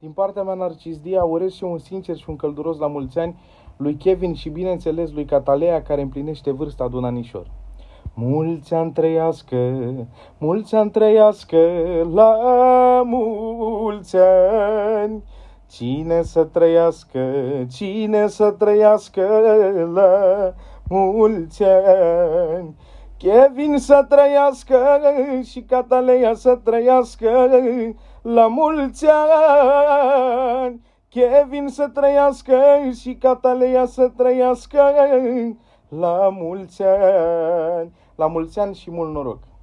Din partea mea, Narcisdia, urez și eu un sincer și un călduros la mulți ani lui Kevin și, bineînțeles, lui Catalea, care împlinește vârsta de un anișor. Mulți ani trăiască, mulți ani trăiască, la mulți ani. Cine să trăiască, cine să trăiască la mulți ani. Kevin să trăiască și Cataleia să trăiască la mulți ani. Kevin să trăiască și Cataleia să trăiască la mulți ani. La mulți ani și mult noroc!